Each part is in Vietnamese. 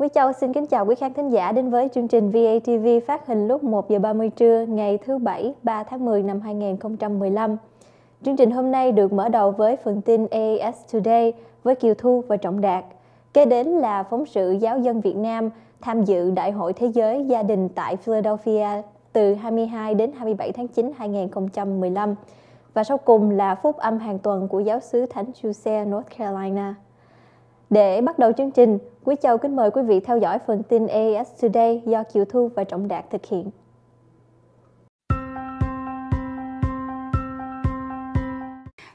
Quý Châu xin kính chào quý khán thính giả đến với chương trình VATV phát hình lúc 1 giờ 30 trưa ngày thứ Bảy 3 tháng 10 năm 2015. Chương trình hôm nay được mở đầu với phần tin AS Today với Kiều Thu và Trọng Đạt. Kế đến là phóng sự giáo dân Việt Nam tham dự Đại hội Thế giới Gia đình tại Philadelphia từ 22 đến 27 tháng 9 2015. Và sau cùng là phút âm hàng tuần của giáo sứ Thánh Giuse, North Carolina. Để bắt đầu chương trình, Quý Châu kính mời quý vị theo dõi phần tin AS Today do Kiều Thu và Trọng Đạt thực hiện.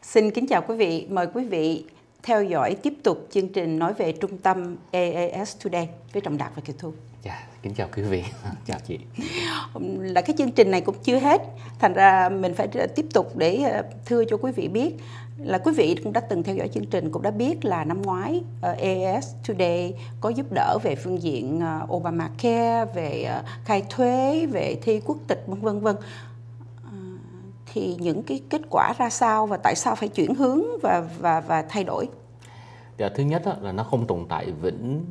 Xin kính chào quý vị, mời quý vị theo dõi tiếp tục chương trình nói về trung tâm AAS Today với Trọng Đạt và Kiều Thu. Dạ, kính chào quý vị, dạ, chào chị. Là cái chương trình này cũng chưa hết, thành ra mình phải tiếp tục để ờ, thưa cho quý vị biết là quý vị cũng đã từng theo dõi chương trình cũng đã biết là năm ngoái ờ, AES Today có giúp đỡ về phương diện ờ, Obamacare, về khai thuế, về thi quốc tịch vân vân vân thì những cái kết quả ra sao và tại sao phải chuyển hướng và và và thay đổi và dạ, thứ nhất là nó không tồn tại vĩnh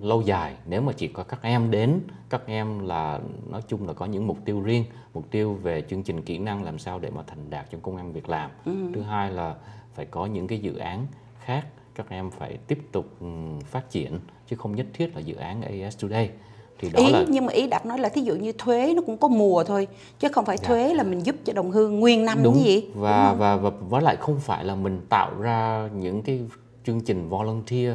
lâu dài nếu mà chỉ có các em đến các em là nói chung là có những mục tiêu riêng mục tiêu về chương trình kỹ năng làm sao để mà thành đạt trong công an việc làm ừ. thứ hai là phải có những cái dự án khác các em phải tiếp tục ừ, phát triển chứ không nhất thiết là dự án AS Today thì đó ý là... nhưng mà ý đặt nói là thí dụ như thuế nó cũng có mùa thôi chứ không phải dạ. thuế là mình giúp cho đồng hương nguyên năm đúng. cái gì và Đúng và và với lại không phải là mình tạo ra những cái chương trình volunteer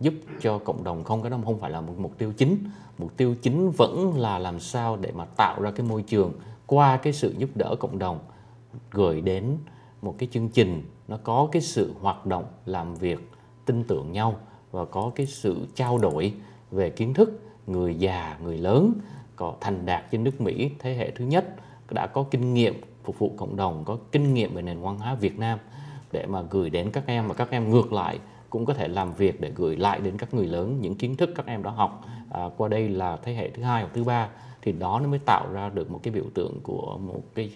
giúp cho cộng đồng không cái đó không phải là một mục tiêu chính mục tiêu chính vẫn là làm sao để mà tạo ra cái môi trường qua cái sự giúp đỡ cộng đồng gửi đến một cái chương trình nó có cái sự hoạt động làm việc tin tưởng nhau và có cái sự trao đổi về kiến thức người già người lớn có thành đạt trên nước Mỹ thế hệ thứ nhất đã có kinh nghiệm phục vụ cộng đồng có kinh nghiệm về nền văn hóa Việt Nam để mà gửi đến các em và các em ngược lại cũng có thể làm việc để gửi lại đến các người lớn những kiến thức các em đã học à, qua đây là thế hệ thứ hai hoặc thứ ba thì đó nó mới tạo ra được một cái biểu tượng của một cái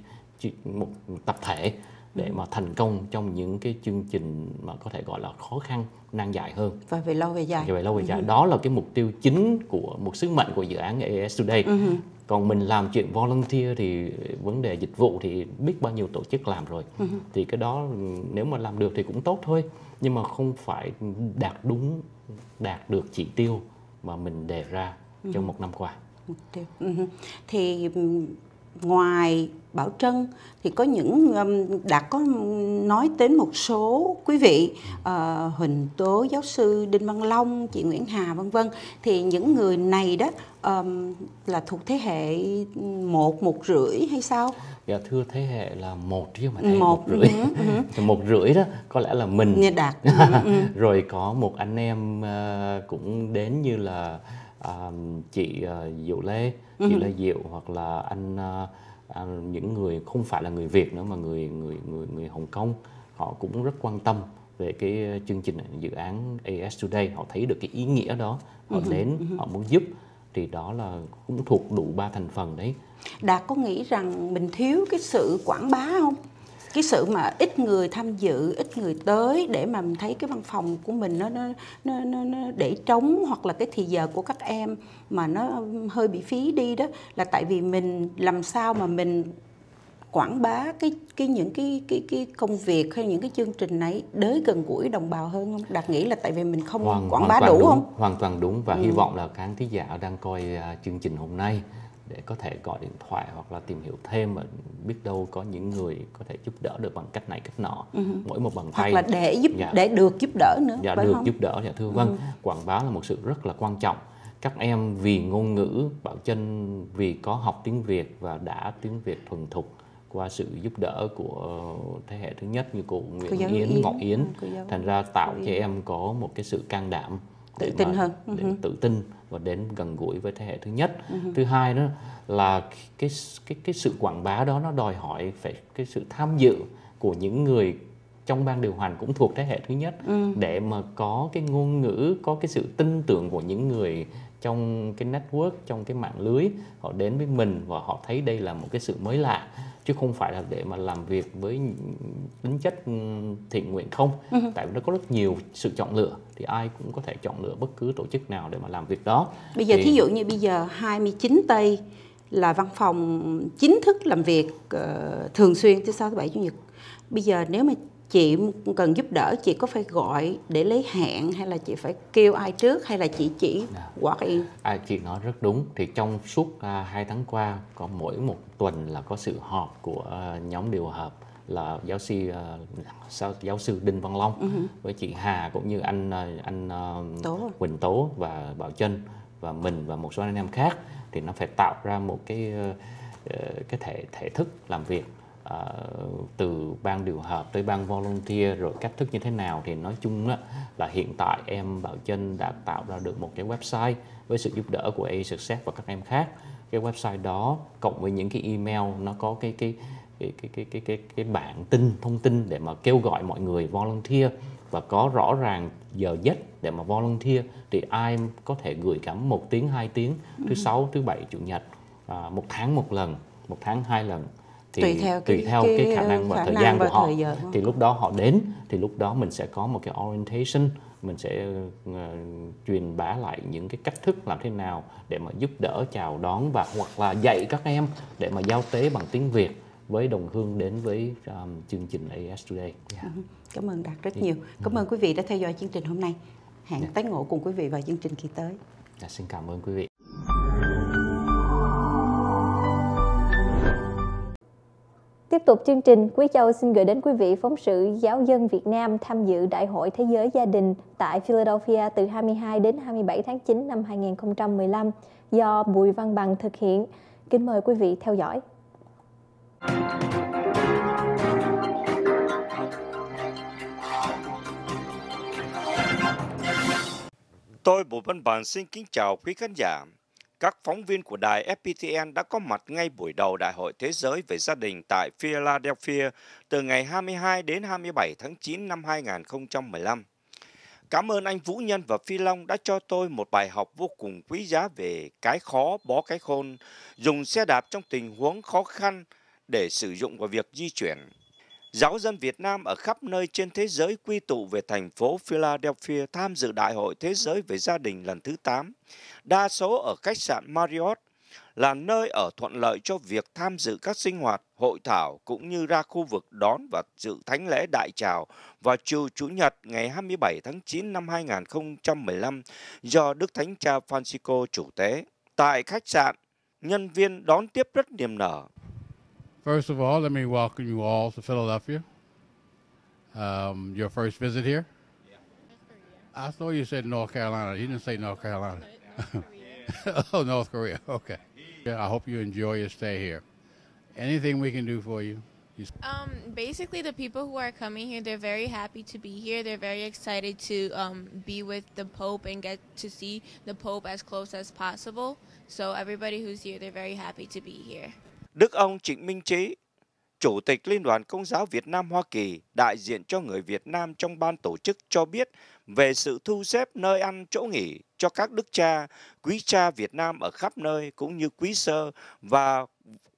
một tập thể để mà thành công trong những cái chương trình mà có thể gọi là khó khăn nan dài hơn và về lâu về dài về lâu về dài uh đó là cái mục tiêu chính của một sứ mệnh của dự án AES Today uh còn mình làm chuyện volunteer thì vấn đề dịch vụ thì biết bao nhiêu tổ chức làm rồi uh thì cái đó nếu mà làm được thì cũng tốt thôi nhưng mà không phải đạt đúng đạt được chỉ tiêu mà mình đề ra uh trong một năm qua mục tiêu uh thì ngoài Bảo Trân thì có những um, đã có nói đến một số quý vị uh, Huỳnh Tố, giáo sư Đinh Văn Long, chị Nguyễn Hà vân vân thì những người này đó um, là thuộc thế hệ một một rưỡi hay sao? Dạ thưa thế hệ là một chứ mà thế một, một rưỡi uh ừ -huh. Ừ một rưỡi đó có lẽ là mình như đạt ừ rồi có một anh em uh, cũng đến như là à, chị uh, Diệu Lê, chị ừ. uh-huh. Lê Diệu hoặc là anh uh, à, những người không phải là người Việt nữa mà người người người người Hồng Kông họ cũng rất quan tâm về cái chương trình dự án AS Today họ thấy được cái ý nghĩa đó họ uh-huh. đến uh-huh. họ muốn giúp thì đó là cũng thuộc đủ ba thành phần đấy. Đã có nghĩ rằng mình thiếu cái sự quảng bá không? cái sự mà ít người tham dự ít người tới để mà mình thấy cái văn phòng của mình nó nó nó, nó, nó để trống hoặc là cái thì giờ của các em mà nó hơi bị phí đi đó là tại vì mình làm sao mà mình quảng bá cái cái những cái cái cái công việc hay những cái chương trình này đến gần gũi đồng bào hơn không? Đạt nghĩ là tại vì mình không hoàn, quảng hoàn bá đủ đúng, không? Hoàn toàn đúng và ừ. hy vọng là khán thính giả đang coi uh, chương trình hôm nay để có thể gọi điện thoại hoặc là tìm hiểu thêm mà biết đâu có những người có thể giúp đỡ được bằng cách này cách nọ ừ. mỗi một bằng tay hoặc là để giúp dạ. để được giúp đỡ nữa dạ được không? giúp đỡ dạ thưa vâng ừ. quảng bá là một sự rất là quan trọng các em vì ngôn ngữ bảo chân vì có học tiếng việt và đã tiếng việt thuần thục qua sự giúp đỡ của thế hệ thứ nhất như cụ Nguyễn Yến, Yến, Ngọc Yến, ừ, thành ra tạo cho em có một cái sự can đảm tự tin hơn để ừ tự tin và đến gần gũi với thế hệ thứ nhất ừ thứ hai nữa là cái cái cái sự quảng bá đó nó đòi hỏi phải cái sự tham dự của những người trong ban điều hành cũng thuộc thế hệ thứ nhất ừ. để mà có cái ngôn ngữ có cái sự tin tưởng của những người trong cái network trong cái mạng lưới họ đến với mình và họ thấy đây là một cái sự mới lạ chứ không phải là để mà làm việc với tính chất ừ, thiện nguyện không uh tại vì nó có rất nhiều sự chọn lựa thì ai cũng có thể chọn lựa bất cứ tổ chức nào để mà làm việc đó bây giờ thì... thí dụ như bây giờ 29 tây là văn phòng chính thức làm việc uh, thường xuyên thứ sáu thứ bảy chủ nhật bây giờ nếu mà chị cần giúp đỡ chị có phải gọi để lấy hẹn hay là chị phải kêu ai trước hay là chị chỉ walk dạ. in à, chị nói rất đúng thì trong suốt à, hai tháng qua có mỗi một tuần là có sự họp của à, nhóm điều hợp là giáo sư uh, giáo sư Đinh Văn Long uh-huh. với chị Hà cũng như anh à, anh uh, Tố. Quỳnh Tố và Bảo Trân và mình và một số anh em khác thì nó phải tạo ra một cái uh, cái thể thể thức làm việc Ờ, từ ban điều hợp tới ban volunteer rồi cách thức như thế nào thì nói chung đó, là hiện tại em Bảo Trân đã tạo ra được một cái website với sự giúp đỡ của A Success và các em khác cái website đó cộng với những cái email nó có cái cái cái cái cái cái cái, cái bản tin thông tin để mà kêu gọi mọi người volunteer và có rõ ràng giờ giấc để mà volunteer thì ai có thể gửi cắm một tiếng hai tiếng thứ ừ. sáu thứ bảy chủ nhật à, một tháng một lần một tháng hai lần thì tùy theo tùy theo cái, cái khả năng và khả thời gian của họ giờ. thì lúc đó họ đến thì lúc đó mình sẽ có một cái orientation mình sẽ uh, truyền bá lại những cái cách thức làm thế nào để mà giúp đỡ chào đón và hoặc là dạy các em để mà giao tế bằng tiếng Việt với đồng hương đến với um, chương trình AS Today. Yeah. Dạ. Ừ cảm ơn Đạt rất dạ. nhiều. Cảm ừ ơn quý vị đã theo dõi chương trình hôm nay. Hẹn yeah. Dạ. tái ngộ cùng quý vị vào chương trình kỳ tới. Dạ, xin cảm ơn quý vị. Tiếp tục chương trình, Quý Châu xin gửi đến quý vị phóng sự giáo dân Việt Nam tham dự Đại hội Thế giới Gia đình tại Philadelphia từ 22 đến 27 tháng 9 năm 2015 do Bùi Văn Bằng thực hiện. Kính mời quý vị theo dõi. Tôi Bùi Văn Bằng xin kính chào quý khán giả các phóng viên của đài FPTN đã có mặt ngay buổi đầu Đại hội Thế giới về gia đình tại Philadelphia từ ngày 22 đến 27 tháng 9 năm 2015. Cảm ơn anh Vũ Nhân và Phi Long đã cho tôi một bài học vô cùng quý giá về cái khó bó cái khôn, dùng xe đạp trong tình huống khó khăn để sử dụng vào việc di chuyển. Giáo dân Việt Nam ở khắp nơi trên thế giới quy tụ về thành phố Philadelphia tham dự Đại hội Thế giới về gia đình lần thứ 8, đa số ở khách sạn Marriott, là nơi ở thuận lợi cho việc tham dự các sinh hoạt, hội thảo cũng như ra khu vực đón và dự thánh lễ đại trào vào chiều Chủ nhật ngày 27 tháng 9 năm 2015 do Đức Thánh Cha Francisco chủ tế. Tại khách sạn, nhân viên đón tiếp rất niềm nở. First of all, let me welcome you all to Philadelphia. Um, your first visit here? Yeah. I thought you said North Carolina. You didn't say North Carolina. North oh, North Korea. Okay. Yeah, I hope you enjoy your stay here. Anything we can do for you? Um, basically, the people who are coming here, they're very happy to be here. They're very excited to um, be with the Pope and get to see the Pope as close as possible. So everybody who's here, they're very happy to be here. Đức ông Trịnh Minh Trí, Chủ tịch Liên đoàn Công giáo Việt Nam Hoa Kỳ, đại diện cho người Việt Nam trong ban tổ chức cho biết về sự thu xếp nơi ăn chỗ nghỉ cho các đức cha, quý cha Việt Nam ở khắp nơi cũng như quý sơ và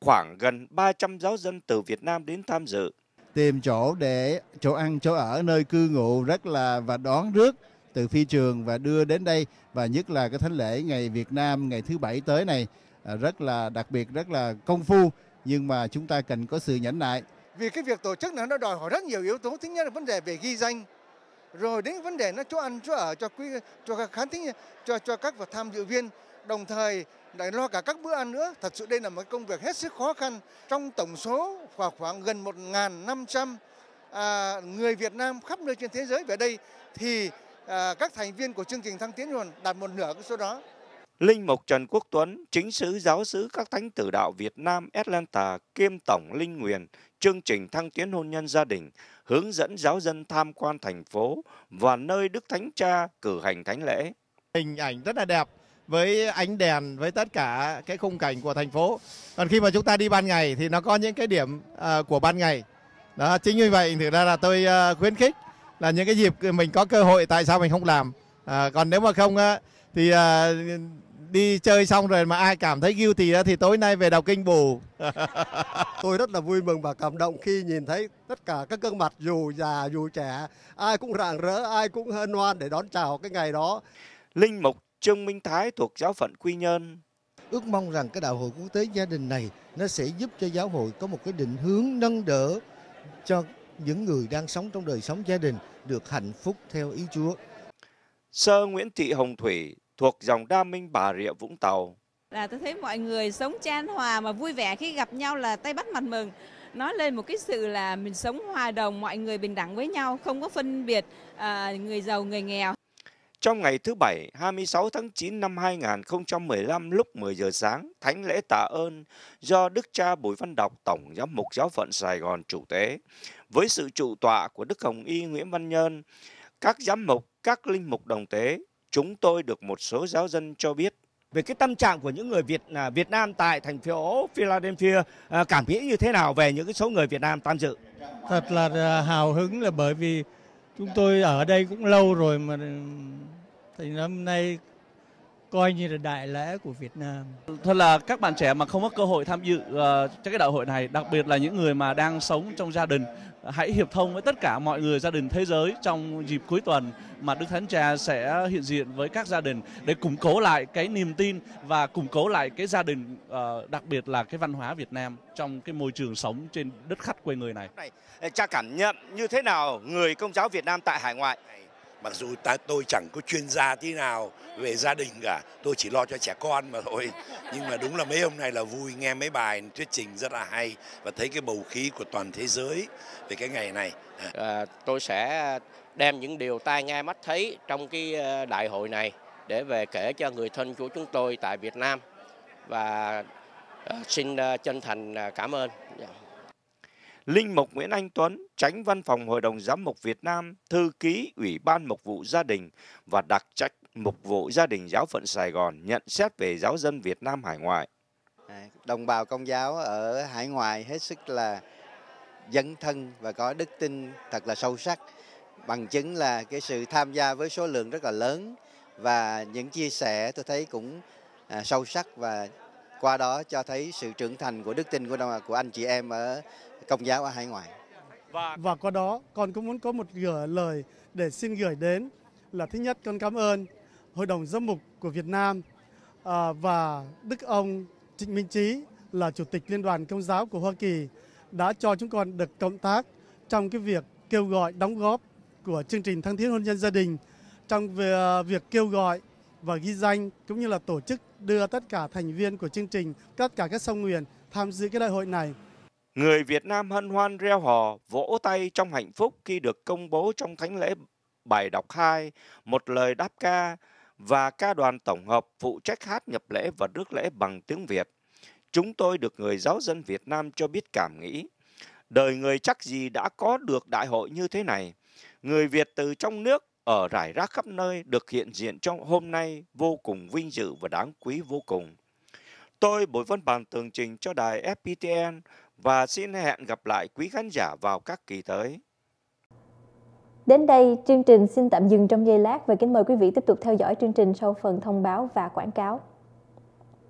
khoảng gần 300 giáo dân từ Việt Nam đến tham dự. Tìm chỗ để chỗ ăn, chỗ ở, nơi cư ngụ rất là và đón rước từ phi trường và đưa đến đây và nhất là cái thánh lễ ngày Việt Nam ngày thứ bảy tới này Ờ, rất là đặc biệt rất là công phu nhưng mà chúng ta cần có sự nhẫn nại vì cái việc tổ chức này nó đòi hỏi rất nhiều yếu tố thứ nhất là vấn đề về ghi danh rồi đến vấn đề nó chỗ ăn chỗ ở cho quý cho các khán thính cho cho các vật tham dự viên đồng thời lại lo cả các bữa ăn nữa thật sự đây là một công việc hết sức khó khăn trong tổng số khoảng khoảng gần 1.500 à, người Việt Nam khắp nơi trên thế giới về đây thì à, các thành viên của chương trình thăng tiến hoàn đạt một nửa cái số đó Linh Mục Trần Quốc Tuấn, chính sứ giáo sứ các thánh tử đạo Việt Nam Atlanta kiêm tổng linh nguyền chương trình thăng tiến hôn nhân gia đình, hướng dẫn giáo dân tham quan thành phố và nơi Đức Thánh Cha cử hành thánh lễ. Hình ảnh rất là đẹp với ánh đèn với tất cả cái khung cảnh của thành phố. Còn khi mà chúng ta đi ban ngày thì nó có những cái điểm uh, của ban ngày. Đó chính vì vậy thực ra là tôi uh, khuyến khích là những cái dịp mình có cơ hội tại sao mình không làm. Uh, còn nếu mà không uh, thì uh, đi chơi xong rồi mà ai cảm thấy guilty thì thì tối nay về đọc kinh bù. Tôi rất là vui mừng và cảm động khi nhìn thấy tất cả các gương mặt dù già dù trẻ, ai cũng rạng rỡ, ai cũng hân hoan để đón chào cái ngày đó. Linh mục Trương Minh Thái thuộc giáo phận Quy Nhơn ước mong rằng cái đạo hội quốc tế gia đình này nó sẽ giúp cho giáo hội có một cái định hướng nâng đỡ cho những người đang sống trong đời sống gia đình được hạnh phúc theo ý Chúa. Sơ Nguyễn Thị Hồng Thủy, thuộc dòng đa Minh Bà Rịa Vũng Tàu. Là tôi thấy mọi người sống chan hòa mà vui vẻ khi gặp nhau là tay bắt mặt mừng. Nói lên một cái sự là mình sống hòa đồng, mọi người bình đẳng với nhau, không có phân biệt à, người giàu, người nghèo. Trong ngày thứ Bảy, 26 tháng 9 năm 2015 lúc 10 giờ sáng, Thánh lễ tạ ơn do Đức cha Bùi Văn Đọc, Tổng Giám mục Giáo phận Sài Gòn chủ tế, với sự trụ tọa của Đức Hồng Y Nguyễn Văn Nhơn các giám mục, các linh mục đồng tế, chúng tôi được một số giáo dân cho biết về cái tâm trạng của những người Việt à, Việt Nam tại thành phố Philadelphia à, cảm nghĩ như thế nào về những cái số người Việt Nam tham dự? Thật là à, hào hứng là bởi vì chúng tôi ở đây cũng lâu rồi mà ừ, thì năm nay coi như là đại lễ của Việt Nam. Thật là các bạn trẻ mà không có cơ hội tham dự uh, cho cái đại hội này, đặc biệt là những người mà đang sống trong gia đình hãy hiệp thông với tất cả mọi người gia đình thế giới trong dịp cuối tuần mà Đức Thánh Cha sẽ hiện diện với các gia đình để củng cố lại cái niềm tin và củng cố lại cái gia đình ờ, đặc biệt là cái văn hóa Việt Nam trong cái môi trường sống trên đất khách quê người này. Cha cảm nhận như thế nào người công giáo Việt Nam tại hải ngoại? mặc dù ta, tôi chẳng có chuyên gia tí nào về gia đình cả tôi chỉ lo cho trẻ con mà thôi nhưng mà đúng là mấy hôm nay là vui nghe mấy bài thuyết trình rất là hay và thấy cái bầu khí của toàn thế giới về cái ngày này à, tôi sẽ đem những điều tai nghe mắt thấy trong cái ờ, đại hội này để về kể cho người thân của chúng tôi tại Việt Nam và ờ, xin ờ, chân thành cảm ơn dạ. Linh Mục Nguyễn Anh Tuấn, tránh văn phòng Hội đồng Giám mục Việt Nam, thư ký Ủy ban Mục vụ Gia đình và đặc trách Mục vụ Gia đình Giáo phận Sài Gòn nhận xét về giáo dân Việt Nam hải ngoại. À, đồng bào công giáo ở hải ngoại hết sức là dấn thân và có đức tin thật là sâu sắc. Bằng chứng là cái sự tham gia với số lượng rất là lớn và những chia sẻ tôi thấy cũng à, sâu sắc và qua đó cho thấy sự trưởng thành của đức tin của đồng, của anh chị em ở công giáo ở hải ngoại. Và qua đó con cũng muốn có một gửi lời để xin gửi đến là thứ nhất con cảm ơn Hội đồng Giám mục của Việt Nam à, và Đức ông Trịnh Minh Chí là Chủ tịch Liên đoàn Công giáo của Hoa Kỳ đã cho chúng con được cộng tác trong cái việc kêu gọi đóng góp của chương trình Thăng Thiết Hôn nhân Gia đình trong à, việc kêu gọi và ghi danh cũng như là tổ chức đưa tất cả thành viên của chương trình, tất cả các sông nguyền tham dự cái đại hội này. Người Việt Nam hân hoan reo hò, vỗ tay trong hạnh phúc khi được công bố trong thánh lễ bài đọc 2, một lời đáp ca và ca đoàn tổng hợp phụ trách hát nhập lễ và rước lễ bằng tiếng Việt. Chúng tôi được người giáo dân Việt Nam cho biết cảm nghĩ. Đời người chắc gì đã có được đại hội như thế này. Người Việt từ trong nước ở rải rác khắp nơi được hiện diện trong hôm nay vô cùng vinh dự và đáng quý vô cùng. Tôi buổi Văn Bàn tường trình cho đài FPTN và xin hẹn gặp lại quý khán giả vào các kỳ tới. Đến đây, chương trình xin tạm dừng trong giây lát và kính mời quý vị tiếp tục theo dõi chương trình sau phần thông báo và quảng cáo.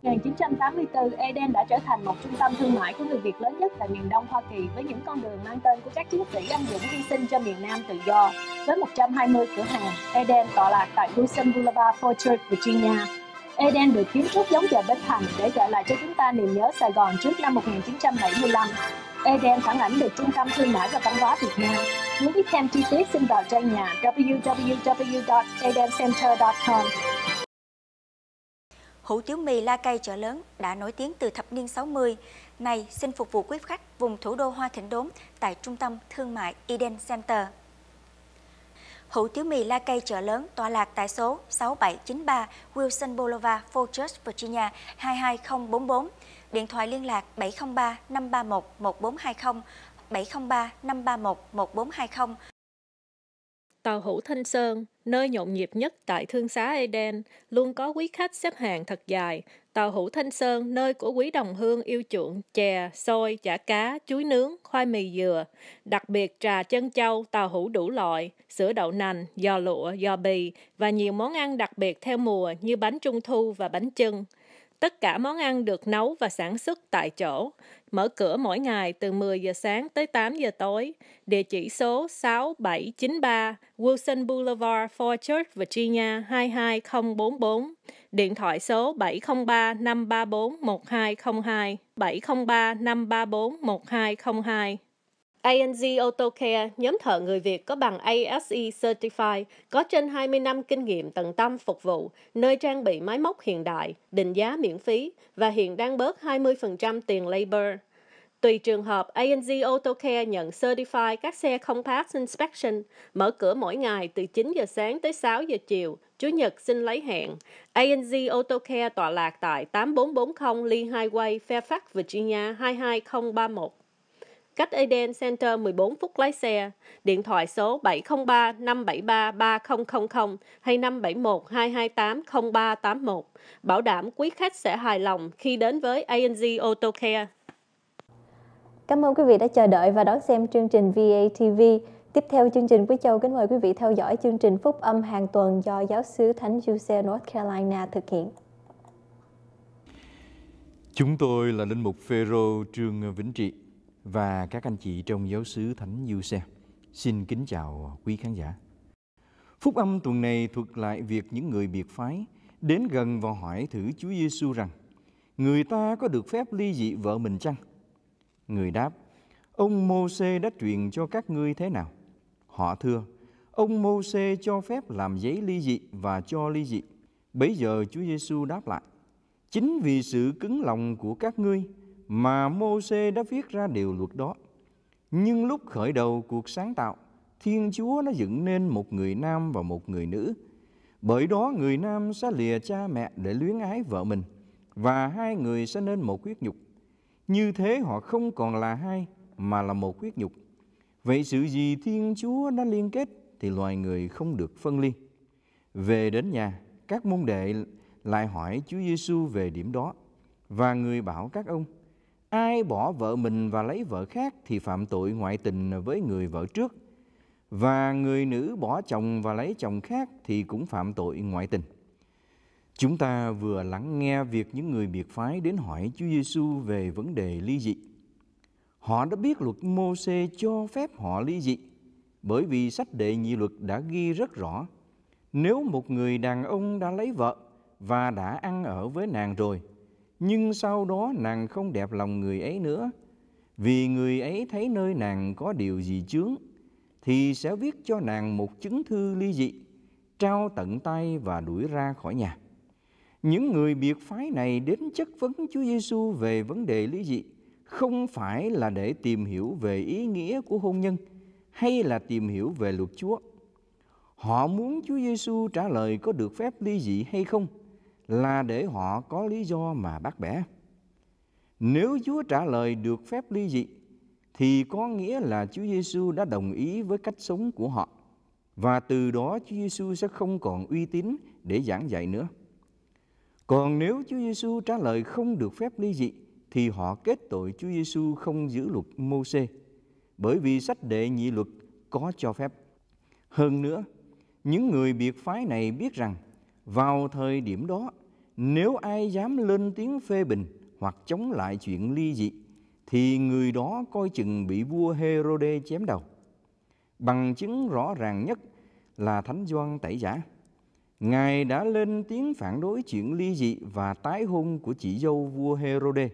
1984, Eden đã trở thành một trung tâm thương mại của người Việt lớn nhất tại miền Đông Hoa Kỳ với những con đường mang tên của các chiến sĩ anh dũng hy sinh cho miền Nam tự do. Với 120 cửa hàng, Eden tọa lạc tại Wilson Boulevard, Fort Worth, Virginia, Eden được kiến trúc giống chợ Bến Thành để trở lại cho chúng ta niềm nhớ Sài Gòn trước năm 1975. Eden phản ảnh được Trung tâm Thương mại và Văn hóa Việt Nam. Muốn biết thêm chi tiết xin vào trang nhà www.edencenter.com. Hủ tiếu mì La Cây chợ lớn đã nổi tiếng từ thập niên 60. Nay xin phục vụ quý khách vùng thủ đô Hoa Thịnh Đốn tại Trung tâm Thương mại Eden Center hủ Tiếu Mì La Cây chợ lớn tọa lạc tại số 6793 Wilson Boulevard, Fort Worth, Virginia 22044. Điện thoại liên lạc 703 531 1420, 703 531 1420. Tàu hủ Thanh Sơn, nơi nhộn nhịp nhất tại thương xá Eden, luôn có quý khách xếp hàng thật dài, Tàu Hủ Thanh Sơn, nơi của quý đồng hương yêu chuộng, chè, xôi, chả cá, chuối nướng, khoai mì dừa, đặc biệt trà chân châu, tàu hủ đủ loại, sữa đậu nành, giò lụa, giò bì và nhiều món ăn đặc biệt theo mùa như bánh trung thu và bánh chưng. Tất cả món ăn được nấu và sản xuất tại chỗ, mở cửa mỗi ngày từ 10 giờ sáng tới 8 giờ tối. Địa chỉ số 6793 Wilson Boulevard, Fort Church, Virginia 22044 điện thoại số 703 534 1202, 703 534 1202. ANZ Care nhóm thợ người Việt có bằng ASE Certified, có trên 20 năm kinh nghiệm tận tâm phục vụ, nơi trang bị máy móc hiện đại, định giá miễn phí và hiện đang bớt 20% tiền labor. Tùy trường hợp, ANZ Autocare nhận certify các xe không pass inspection, mở cửa mỗi ngày từ 9 giờ sáng tới 6 giờ chiều, Chủ nhật xin lấy hẹn. ANZ Autocare tọa lạc tại 8440 Lee Highway, Fairfax, Virginia 22031. Cách Eden Center 14 phút lái xe, điện thoại số 703 573 3000 hay 571 228 0381. Bảo đảm quý khách sẽ hài lòng khi đến với ANZ Autocare. Cảm ơn quý vị đã chờ đợi và đón xem chương trình VATV. Tiếp theo chương trình Quý Châu kính mời quý vị theo dõi chương trình Phúc âm hàng tuần do giáo sứ Thánh Giuse North Carolina thực hiện. Chúng tôi là Linh Mục Phêrô Trương Vĩnh Trị và các anh chị trong giáo sứ Thánh Giuse. Xin kính chào quý khán giả. Phúc âm tuần này thuật lại việc những người biệt phái đến gần và hỏi thử Chúa Giêsu rằng người ta có được phép ly dị vợ mình chăng? Người đáp, ông Mô-xê đã truyền cho các ngươi thế nào? Họ thưa, ông Mô-xê cho phép làm giấy ly dị và cho ly dị. Bấy giờ Chúa Giêsu đáp lại, chính vì sự cứng lòng của các ngươi mà Mô-xê đã viết ra điều luật đó. Nhưng lúc khởi đầu cuộc sáng tạo, Thiên Chúa đã dựng nên một người nam và một người nữ. Bởi đó người nam sẽ lìa cha mẹ để luyến ái vợ mình, và hai người sẽ nên một huyết nhục. Như thế họ không còn là hai mà là một huyết nhục. Vậy sự gì Thiên Chúa đã liên kết thì loài người không được phân ly. Về đến nhà, các môn đệ lại hỏi Chúa Giêsu về điểm đó và người bảo các ông ai bỏ vợ mình và lấy vợ khác thì phạm tội ngoại tình với người vợ trước và người nữ bỏ chồng và lấy chồng khác thì cũng phạm tội ngoại tình Chúng ta vừa lắng nghe việc những người biệt phái đến hỏi Chúa Giêsu về vấn đề ly dị. Họ đã biết luật Môsê cho phép họ ly dị bởi vì sách đệ nhị luật đã ghi rất rõ nếu một người đàn ông đã lấy vợ và đã ăn ở với nàng rồi nhưng sau đó nàng không đẹp lòng người ấy nữa vì người ấy thấy nơi nàng có điều gì chướng thì sẽ viết cho nàng một chứng thư ly dị trao tận tay và đuổi ra khỏi nhà những người biệt phái này đến chất vấn Chúa Giêsu về vấn đề lý dị không phải là để tìm hiểu về ý nghĩa của hôn nhân hay là tìm hiểu về luật Chúa. Họ muốn Chúa Giêsu trả lời có được phép ly dị hay không là để họ có lý do mà bác bẻ. Nếu Chúa trả lời được phép ly dị thì có nghĩa là Chúa Giêsu đã đồng ý với cách sống của họ và từ đó Chúa Giêsu sẽ không còn uy tín để giảng dạy nữa. Còn nếu Chúa Giêsu trả lời không được phép ly dị thì họ kết tội Chúa Giêsu không giữ luật Môse bởi vì sách đệ nhị luật có cho phép. Hơn nữa, những người biệt phái này biết rằng vào thời điểm đó nếu ai dám lên tiếng phê bình hoặc chống lại chuyện ly dị thì người đó coi chừng bị vua Herode chém đầu. Bằng chứng rõ ràng nhất là Thánh Doan Tẩy Giả Ngài đã lên tiếng phản đối chuyện ly dị và tái hôn của chị dâu vua Herode.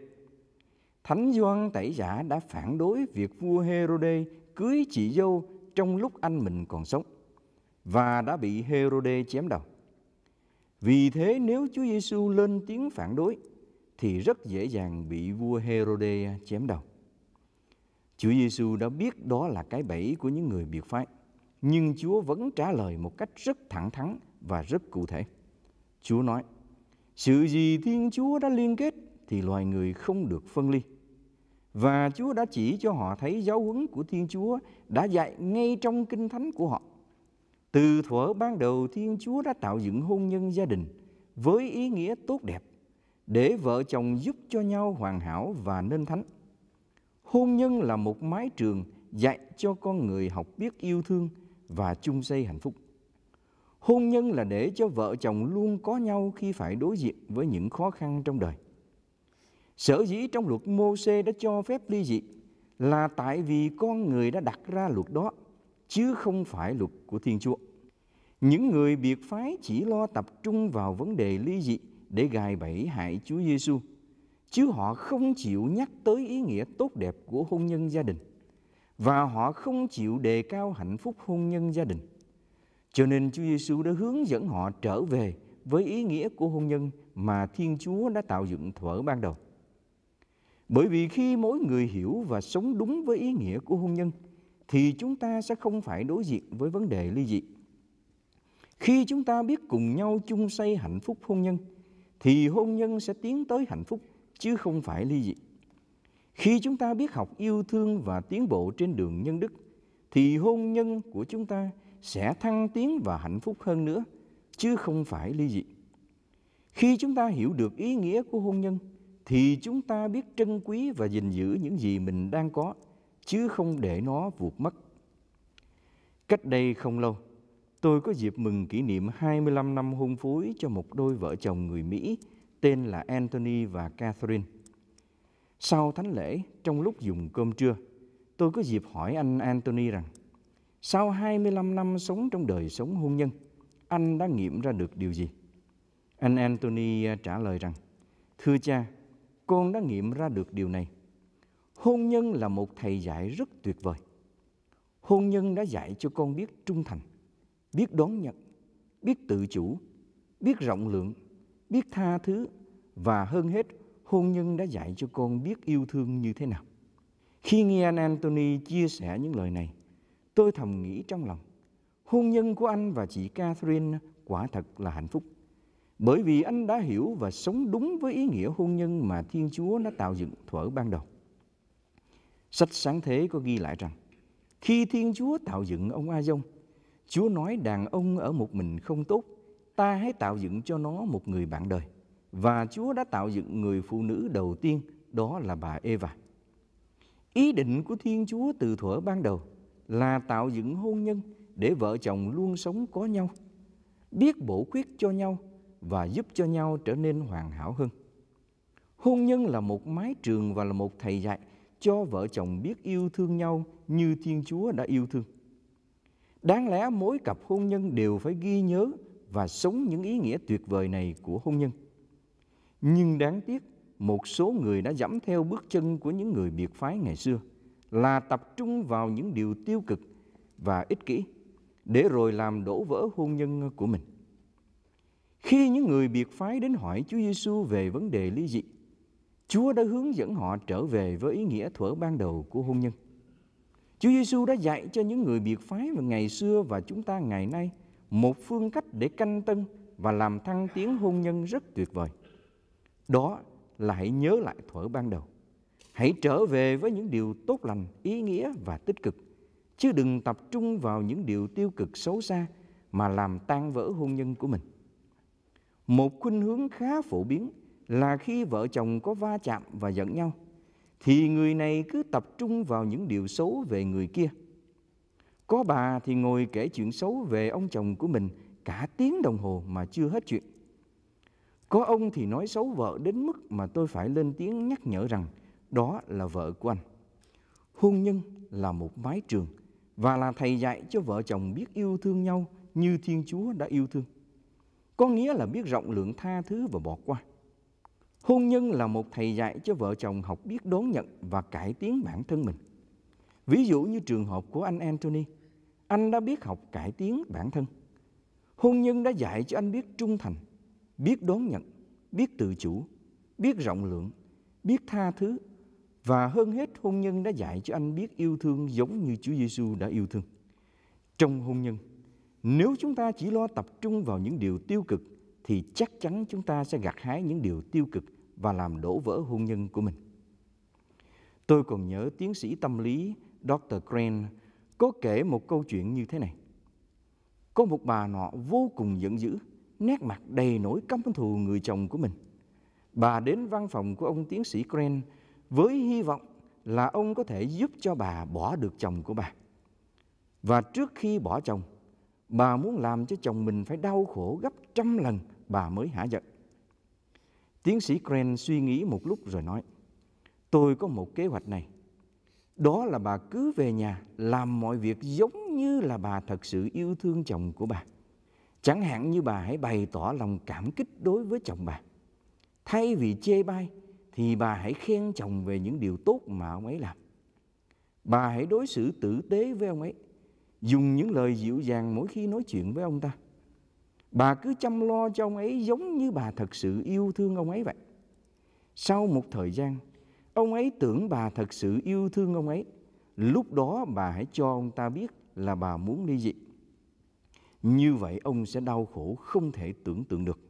Thánh Gioan Tẩy Giả đã phản đối việc vua Herode cưới chị dâu trong lúc anh mình còn sống và đã bị Herode chém đầu. Vì thế nếu Chúa Giêsu lên tiếng phản đối thì rất dễ dàng bị vua Herode chém đầu. Chúa Giêsu đã biết đó là cái bẫy của những người biệt phái, nhưng Chúa vẫn trả lời một cách rất thẳng thắn và rất cụ thể. Chúa nói, sự gì Thiên Chúa đã liên kết thì loài người không được phân ly. Và Chúa đã chỉ cho họ thấy giáo huấn của Thiên Chúa đã dạy ngay trong kinh thánh của họ. Từ thuở ban đầu Thiên Chúa đã tạo dựng hôn nhân gia đình với ý nghĩa tốt đẹp để vợ chồng giúp cho nhau hoàn hảo và nên thánh. Hôn nhân là một mái trường dạy cho con người học biết yêu thương và chung xây hạnh phúc. Hôn nhân là để cho vợ chồng luôn có nhau khi phải đối diện với những khó khăn trong đời. Sở dĩ trong luật mô xê đã cho phép ly dị là tại vì con người đã đặt ra luật đó, chứ không phải luật của Thiên Chúa. Những người biệt phái chỉ lo tập trung vào vấn đề ly dị để gài bẫy hại Chúa Giêsu, chứ họ không chịu nhắc tới ý nghĩa tốt đẹp của hôn nhân gia đình và họ không chịu đề cao hạnh phúc hôn nhân gia đình. Cho nên Chúa Giêsu đã hướng dẫn họ trở về với ý nghĩa của hôn nhân mà Thiên Chúa đã tạo dựng thuở ban đầu. Bởi vì khi mỗi người hiểu và sống đúng với ý nghĩa của hôn nhân thì chúng ta sẽ không phải đối diện với vấn đề ly dị. Khi chúng ta biết cùng nhau chung xây hạnh phúc hôn nhân thì hôn nhân sẽ tiến tới hạnh phúc chứ không phải ly dị. Khi chúng ta biết học yêu thương và tiến bộ trên đường nhân đức thì hôn nhân của chúng ta sẽ thăng tiến và hạnh phúc hơn nữa chứ không phải ly dị. Khi chúng ta hiểu được ý nghĩa của hôn nhân thì chúng ta biết trân quý và gìn giữ những gì mình đang có chứ không để nó vụt mất. Cách đây không lâu, tôi có dịp mừng kỷ niệm 25 năm hôn phối cho một đôi vợ chồng người Mỹ tên là Anthony và Catherine. Sau thánh lễ, trong lúc dùng cơm trưa, tôi có dịp hỏi anh Anthony rằng sau 25 năm sống trong đời sống hôn nhân, anh đã nghiệm ra được điều gì? Anh Anthony trả lời rằng, Thưa cha, con đã nghiệm ra được điều này. Hôn nhân là một thầy dạy rất tuyệt vời. Hôn nhân đã dạy cho con biết trung thành, biết đón nhận, biết tự chủ, biết rộng lượng, biết tha thứ và hơn hết hôn nhân đã dạy cho con biết yêu thương như thế nào. Khi nghe anh Anthony chia sẻ những lời này, Tôi thầm nghĩ trong lòng, hôn nhân của anh và chị Catherine quả thật là hạnh phúc. Bởi vì anh đã hiểu và sống đúng với ý nghĩa hôn nhân mà Thiên Chúa đã tạo dựng thuở ban đầu. Sách sáng thế có ghi lại rằng, khi Thiên Chúa tạo dựng ông a dông Chúa nói đàn ông ở một mình không tốt, ta hãy tạo dựng cho nó một người bạn đời. Và Chúa đã tạo dựng người phụ nữ đầu tiên, đó là bà Eva. Ý định của Thiên Chúa từ thuở ban đầu là tạo dựng hôn nhân để vợ chồng luôn sống có nhau, biết bổ khuyết cho nhau và giúp cho nhau trở nên hoàn hảo hơn. Hôn nhân là một mái trường và là một thầy dạy cho vợ chồng biết yêu thương nhau như Thiên Chúa đã yêu thương. Đáng lẽ mỗi cặp hôn nhân đều phải ghi nhớ và sống những ý nghĩa tuyệt vời này của hôn nhân. Nhưng đáng tiếc, một số người đã dẫm theo bước chân của những người biệt phái ngày xưa – là tập trung vào những điều tiêu cực và ích kỷ để rồi làm đổ vỡ hôn nhân của mình. Khi những người biệt phái đến hỏi Chúa Giêsu về vấn đề ly dị, Chúa đã hướng dẫn họ trở về với ý nghĩa thuở ban đầu của hôn nhân. Chúa Giêsu đã dạy cho những người biệt phái và ngày xưa và chúng ta ngày nay một phương cách để canh tân và làm thăng tiến hôn nhân rất tuyệt vời. Đó là hãy nhớ lại thuở ban đầu. Hãy trở về với những điều tốt lành, ý nghĩa và tích cực, chứ đừng tập trung vào những điều tiêu cực xấu xa mà làm tan vỡ hôn nhân của mình. Một khuynh hướng khá phổ biến là khi vợ chồng có va chạm và giận nhau, thì người này cứ tập trung vào những điều xấu về người kia. Có bà thì ngồi kể chuyện xấu về ông chồng của mình cả tiếng đồng hồ mà chưa hết chuyện. Có ông thì nói xấu vợ đến mức mà tôi phải lên tiếng nhắc nhở rằng đó là vợ của anh. Hôn nhân là một mái trường và là thầy dạy cho vợ chồng biết yêu thương nhau như Thiên Chúa đã yêu thương. Có nghĩa là biết rộng lượng tha thứ và bỏ qua. Hôn nhân là một thầy dạy cho vợ chồng học biết đón nhận và cải tiến bản thân mình. Ví dụ như trường hợp của anh Anthony, anh đã biết học cải tiến bản thân. Hôn nhân đã dạy cho anh biết trung thành, biết đón nhận, biết tự chủ, biết rộng lượng, biết tha thứ và hơn hết hôn nhân đã dạy cho anh biết yêu thương giống như Chúa Giêsu đã yêu thương. Trong hôn nhân, nếu chúng ta chỉ lo tập trung vào những điều tiêu cực thì chắc chắn chúng ta sẽ gặt hái những điều tiêu cực và làm đổ vỡ hôn nhân của mình. Tôi còn nhớ tiến sĩ tâm lý Dr. Crane có kể một câu chuyện như thế này. Có một bà nọ vô cùng giận dữ, nét mặt đầy nỗi căm thù người chồng của mình. Bà đến văn phòng của ông tiến sĩ Crane với hy vọng là ông có thể giúp cho bà bỏ được chồng của bà. Và trước khi bỏ chồng, bà muốn làm cho chồng mình phải đau khổ gấp trăm lần bà mới hả giận. Tiến sĩ Cren suy nghĩ một lúc rồi nói, tôi có một kế hoạch này. Đó là bà cứ về nhà làm mọi việc giống như là bà thật sự yêu thương chồng của bà. Chẳng hạn như bà hãy bày tỏ lòng cảm kích đối với chồng bà. Thay vì chê bai, thì bà hãy khen chồng về những điều tốt mà ông ấy làm. Bà hãy đối xử tử tế với ông ấy, dùng những lời dịu dàng mỗi khi nói chuyện với ông ta. Bà cứ chăm lo cho ông ấy giống như bà thật sự yêu thương ông ấy vậy. Sau một thời gian, ông ấy tưởng bà thật sự yêu thương ông ấy. Lúc đó bà hãy cho ông ta biết là bà muốn ly dị. Như vậy ông sẽ đau khổ không thể tưởng tượng được.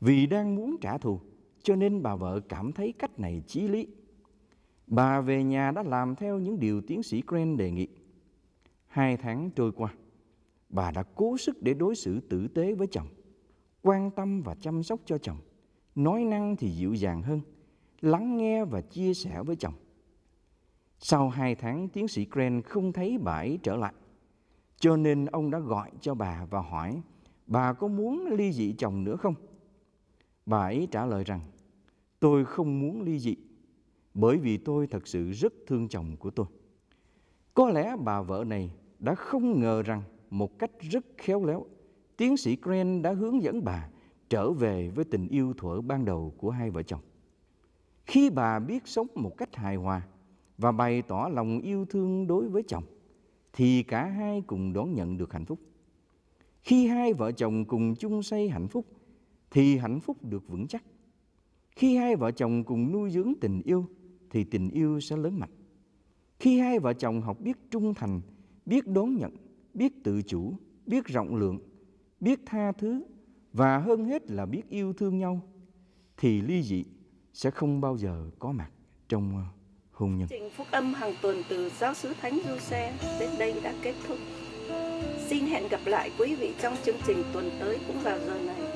Vì đang muốn trả thù, cho nên bà vợ cảm thấy cách này chí lý. Bà về nhà đã làm theo những điều tiến sĩ Grant đề nghị. Hai tháng trôi qua, bà đã cố sức để đối xử tử tế với chồng, quan tâm và chăm sóc cho chồng, nói năng thì dịu dàng hơn, lắng nghe và chia sẻ với chồng. Sau hai tháng, tiến sĩ Grant không thấy bà ấy trở lại, cho nên ông đã gọi cho bà và hỏi bà có muốn ly dị chồng nữa không? Bà ấy trả lời rằng Tôi không muốn ly dị bởi vì tôi thật sự rất thương chồng của tôi. Có lẽ bà vợ này đã không ngờ rằng một cách rất khéo léo, tiến sĩ Grant đã hướng dẫn bà trở về với tình yêu thuở ban đầu của hai vợ chồng. Khi bà biết sống một cách hài hòa và bày tỏ lòng yêu thương đối với chồng, thì cả hai cùng đón nhận được hạnh phúc. Khi hai vợ chồng cùng chung xây hạnh phúc, thì hạnh phúc được vững chắc. Khi hai vợ chồng cùng nuôi dưỡng tình yêu thì tình yêu sẽ lớn mạnh. Khi hai vợ chồng học biết trung thành, biết đón nhận, biết tự chủ, biết rộng lượng, biết tha thứ và hơn hết là biết yêu thương nhau thì ly dị sẽ không bao giờ có mặt trong ờ, hôn nhân. Trình phúc âm hàng tuần từ giáo sứ Thánh Giuse đến đây đã kết thúc. Xin hẹn gặp lại quý vị trong chương trình tuần tới cũng vào giờ này.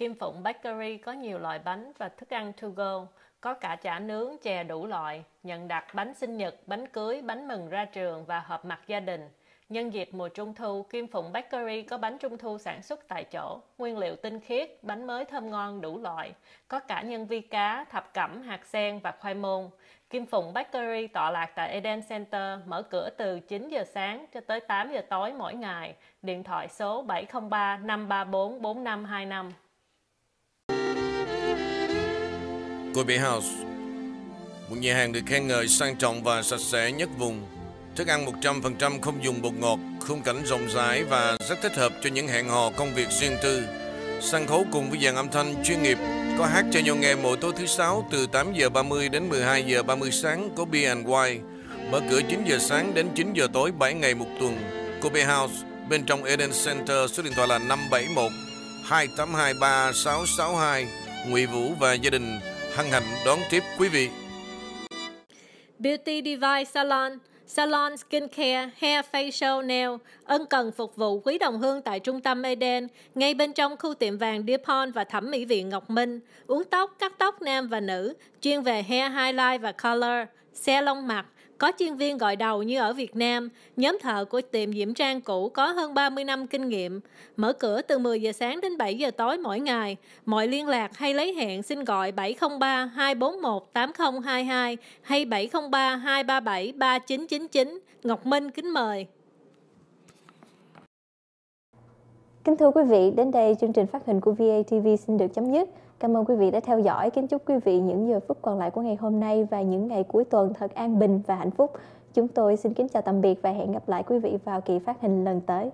Kim Phụng Bakery có nhiều loại bánh và thức ăn to go, có cả chả nướng, chè đủ loại, nhận đặt bánh sinh nhật, bánh cưới, bánh mừng ra trường và họp mặt gia đình. Nhân dịp mùa trung thu, Kim Phụng Bakery có bánh trung thu sản xuất tại chỗ, nguyên liệu tinh khiết, bánh mới thơm ngon đủ loại, có cả nhân vi cá, thập cẩm, hạt sen và khoai môn. Kim Phụng Bakery tọa lạc tại Eden Center, mở cửa từ 9 giờ sáng cho tới 8 giờ tối mỗi ngày, điện thoại số 703 534 4525. Kobe House Một nhà hàng được khen ngợi sang trọng và sạch sẽ nhất vùng Thức ăn 100% không dùng bột ngọt, khung cảnh rộng rãi và rất thích hợp cho những hẹn hò công việc riêng tư Sân khấu cùng với dàn âm thanh chuyên nghiệp có hát cho nhau nghe mỗi tối thứ sáu từ 8 giờ 30 đến 12 giờ 30 sáng có Beer and Wine mở cửa 9 giờ sáng đến 9 giờ tối 7 ngày một tuần Kobe House bên trong Eden Center số điện thoại là 571 2823 662 Ngụy Vũ và gia đình hân hạnh đón tiếp quý vị. Beauty device Salon Salon Skincare Hair Facial Nail ân cần phục vụ quý đồng hương tại trung tâm Eden, ngay bên trong khu tiệm vàng Dupont và thẩm mỹ viện Ngọc Minh, uống tóc, cắt tóc nam và nữ, chuyên về hair highlight và color, xe lông mặt, có chuyên viên gọi đầu như ở Việt Nam, nhóm thợ của tiệm Diễm Trang cũ có hơn 30 năm kinh nghiệm, mở cửa từ 10 giờ sáng đến 7 giờ tối mỗi ngày. Mọi liên lạc hay lấy hẹn xin gọi 703 241 8022 hay 703 237 3999. Ngọc Minh kính mời. Kính thưa quý vị, đến đây chương trình phát hình của VATV xin được chấm dứt. Cảm ơn quý vị đã theo dõi. Kính chúc quý vị những giờ phút còn lại của ngày hôm nay và những ngày cuối tuần thật an bình và hạnh phúc. Chúng tôi xin kính chào tạm biệt và hẹn gặp lại quý vị vào kỳ phát hình lần tới.